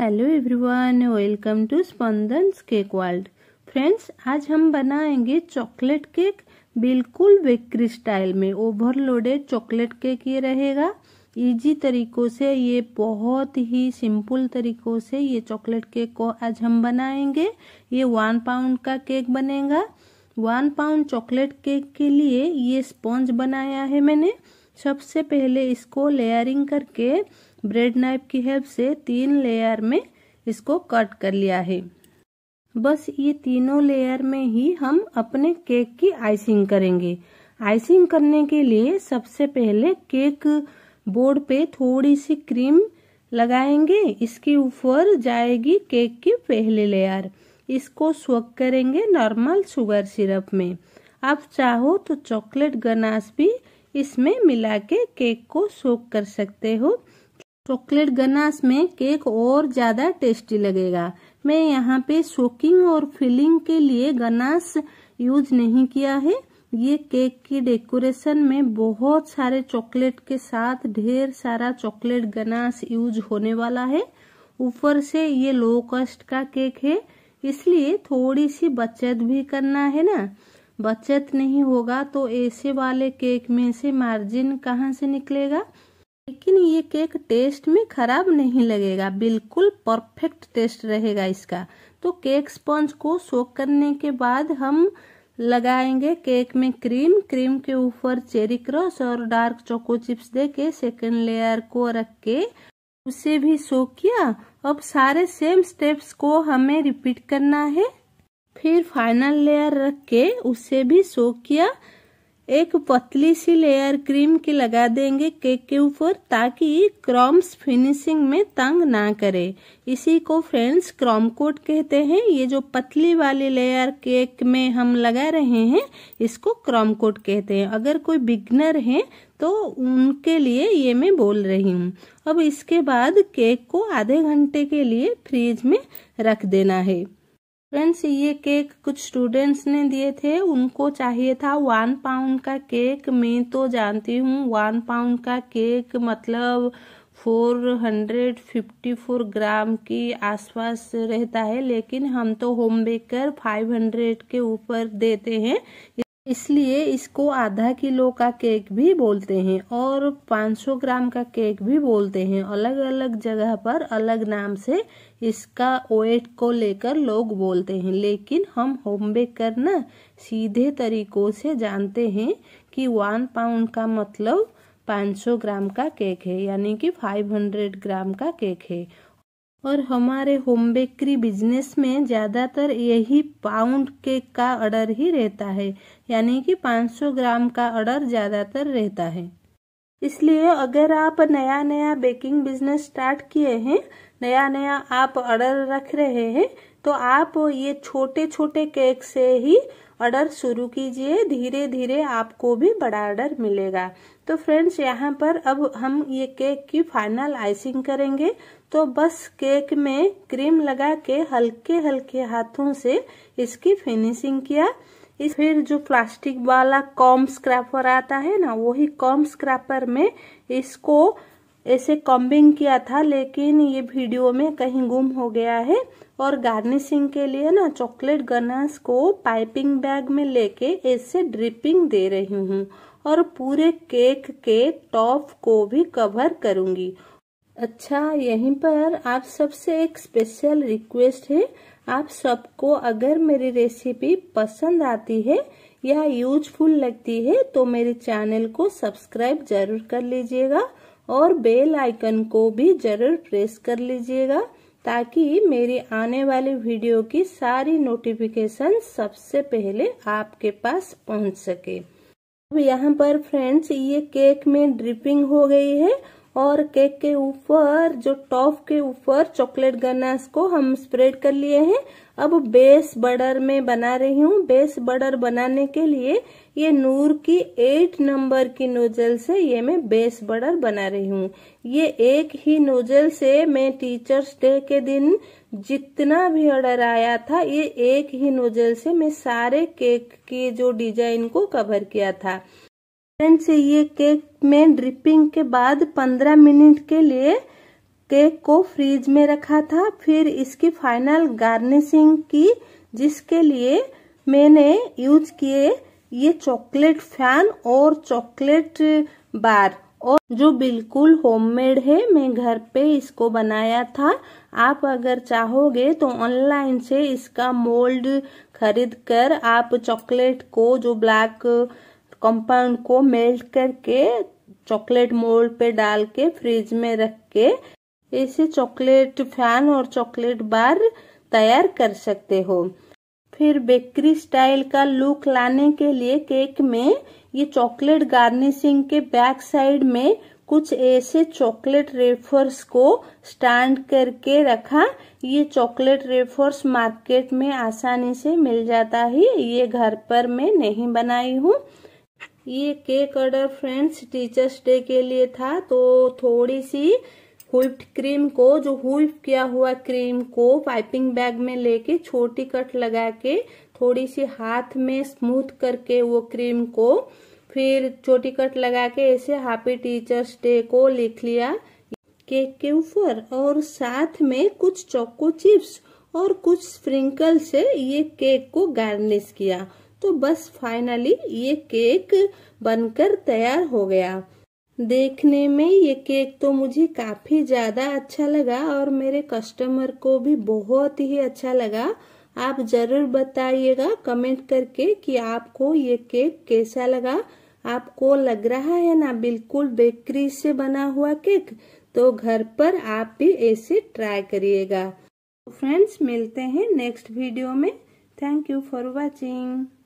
hello everyone welcome to Spandan cake world friends आज हम बनाएंगे चॉकलेट केक बिल्कुल बेकरी स्टाइल में ओवरलोडेड चॉकलेट केक ये रहेगा इजी तरीकों से ये बहुत ही सिंपल तरीकों से ये चॉकलेट केक को आज हम बनाएंगे ये वन पाउंड का केक बनेगा वन पाउंड चॉकलेट केक के लिए ये स्पॉन्ज बनाया है मैंने सबसे पहले इसको लेयरिंग करके ब्रेड नाइफ की हेल्प से तीन लेयर में इसको कट कर लिया है बस ये तीनों लेयर में ही हम अपने केक की आइसिंग करेंगे आइसिंग करने के लिए सबसे पहले केक बोर्ड पे थोड़ी सी क्रीम लगाएंगे इसके ऊपर जाएगी केक की पहले लेयर इसको सोक करेंगे नॉर्मल शुगर सिरप में आप चाहो तो चॉकलेट गनाश भी इसमें मिला के केक को सोक कर सकते हो चॉकलेट गनास में केक और ज़्यादा टेस्टी लगेगा मैं यहाँ पे सोकिंग और फिलिंग के लिए गनास यूज नहीं किया है ये केक की डेकोरेशन में बहुत सारे चॉकलेट के साथ ढेर सारा चॉकलेट गनास यूज होने वाला है ऊपर से ये लो कॉस्ट का केक है इसलिए थोड़ी सी बचत भी करना है ना बचत नहीं होगा तो ऐसे वाले केक में से मार्जिन कहाँ से निकलेगा लेकिन ये केक टेस्ट में खराब नहीं लगेगा बिल्कुल परफेक्ट टेस्ट रहेगा इसका तो केक स्पंज को सोक करने के बाद हम लगाएंगे केक में क्रीम क्रीम के ऊपर चेरी क्रॉस और डार्क चोको चिप्स दे के सेकेंड लेयर को रख के उसे भी सोक किया अब सारे सेम स्टेप्स को हमें रिपीट करना है फिर फाइनल लेयर रख के उसे भी सो किया एक पतली सी लेयर क्रीम की लगा देंगे केक के ऊपर ताकि क्रॉम्स फिनिशिंग में तंग ना करे इसी को फ्रेंड्स क्रॉम कोट कहते हैं ये जो पतली वाली लेयर केक में हम लगा रहे हैं इसको क्रॉम कोट कहते हैं अगर कोई बिगनर है तो उनके लिए ये मैं बोल रही हूँ अब इसके बाद केक को आधे घंटे के लिए फ्रीज में रख देना है फ्रेंड्स ये केक कुछ स्टूडेंट्स ने दिए थे उनको चाहिए था वन पाउंड का केक मैं तो जानती हूँ वन पाउंड का केक मतलब four hundred fifty four gram की आसपास रहता है लेकिन हम तो होम बेकर फाइव हंड्रेड के ऊपर देते हैं इसलिए इसको आधा किलो का केक भी बोलते हैं और 500 ग्राम का केक भी बोलते हैं अलग अलग जगह पर अलग नाम से इसका वेट को लेकर लोग बोलते हैं लेकिन हम होम बेक करना सीधे तरीकों से जानते हैं कि वन पाउंड का मतलब 500 ग्राम का केक है यानी कि 500 ग्राम का केक है और हमारे होम बेकरी बिजनेस में ज़्यादातर यही पाउंड केक का ऑर्डर ही रहता है यानी कि 500 ग्राम का ऑर्डर ज़्यादातर रहता है इसलिए अगर आप नया नया बेकिंग बिजनेस स्टार्ट किए हैं नया नया आप ऑर्डर रख रहे हैं तो आप ये छोटे छोटे केक से ही ऑर्डर शुरू कीजिए धीरे धीरे आपको भी बड़ा ऑर्डर मिलेगा तो फ्रेंड्स यहाँ पर अब हम ये केक की फाइनल आइसिंग करेंगे तो बस केक में क्रीम लगा के हल्के हल्के हाथों से इसकी फिनिशिंग किया इस फिर जो प्लास्टिक वाला कॉम स्क्रैपर आता है ना वही कॉम स्क्रैपर में इसको ऐसे कॉम्बिंग किया था लेकिन ये वीडियो में कहीं गुम हो गया है और गार्निशिंग के लिए ना चॉकलेट गनास को पाइपिंग बैग में लेके ऐसे ड्रिपिंग दे रही हूँ और पूरे केक के टॉप को भी कवर करूंगी अच्छा यहीं पर आप सबसे एक स्पेशल रिक्वेस्ट है आप सबको अगर मेरी रेसिपी पसंद आती है या यूजफुल लगती है तो मेरे चैनल को सब्सक्राइब जरूर कर लीजिएगा और बेल आइकन को भी जरूर प्रेस कर लीजिएगा ताकि मेरी आने वाली वीडियो की सारी नोटिफिकेशन सबसे पहले आपके पास पहुंच सके अब यहाँ पर फ्रेंड्स ये केक में ड्रिपिंग हो गई है और केक के ऊपर जो टॉप के ऊपर चॉकलेट गनास को हम स्प्रेड कर लिए हैं अब बेस बर्डर में बना रही हूँ बेस बर्डर बनाने के लिए ये नूर की एट नंबर की नोजल से ये मैं बेस बर्डर बना रही हूँ ये एक ही नोजल से मैं टीचर्स डे के दिन जितना भी ऑर्डर आया था ये एक ही नोजल से मैं सारे केक की जो डिजाइन को कवर किया था फ्रेंड्स ये केक में ड्रिपिंग के बाद 15 मिनट के लिए केक को फ्रीज में रखा था फिर इसकी फाइनल गार्निशिंग की जिसके लिए मैंने यूज किए ये चॉकलेट फैन और चॉकलेट बार और जो बिल्कुल होममेड है मैं घर पे इसको बनाया था आप अगर चाहोगे तो ऑनलाइन से इसका मोल्ड खरीद कर आप चॉकलेट को जो ब्लैक कंपाउंड को मेल्ट करके चॉकलेट मोल्ड पे डाल के फ्रिज में रख के ऐसे चॉकलेट फैन और चॉकलेट बार तैयार कर सकते हो फिर बेकरी स्टाइल का लुक लाने के लिए केक में ये चॉकलेट गार्निशिंग के बैक साइड में कुछ ऐसे चॉकलेट रेफर्स को स्टैंड करके रखा ये चॉकलेट रेफर्स मार्केट में आसानी से मिल जाता है ये घर पर मैं नहीं बनाई हूँ ये cake order friends teachers day के लिए था तो थोड़ी सी हुइप्ड क्रीम को जो हुइप किया हुआ क्रीम को पाइपिंग बैग में लेके छोटी कट लगा के थोड़ी सी हाथ में स्मूथ करके वो क्रीम को फिर छोटी कट लगा के ऐसे हैप्पी टीचर्स डे को लिख लिया केक के ऊपर और साथ में कुछ चोको चिप्स और कुछ स्प्रिंकल से ये केक को गार्निश किया तो बस फाइनली ये केक बनकर तैयार हो गया देखने में ये केक तो मुझे काफ़ी ज़्यादा अच्छा लगा और मेरे कस्टमर को भी बहुत ही अच्छा लगा आप ज़रूर बताइएगा कमेंट करके कि आपको ये केक कैसा लगा आपको लग रहा है ना बिल्कुल बेकरी से बना हुआ केक तो घर पर आप भी ऐसे ट्राई करिएगा फ्रेंड्स तो मिलते हैं नेक्स्ट वीडियो में थैंक यू फॉर वॉचिंग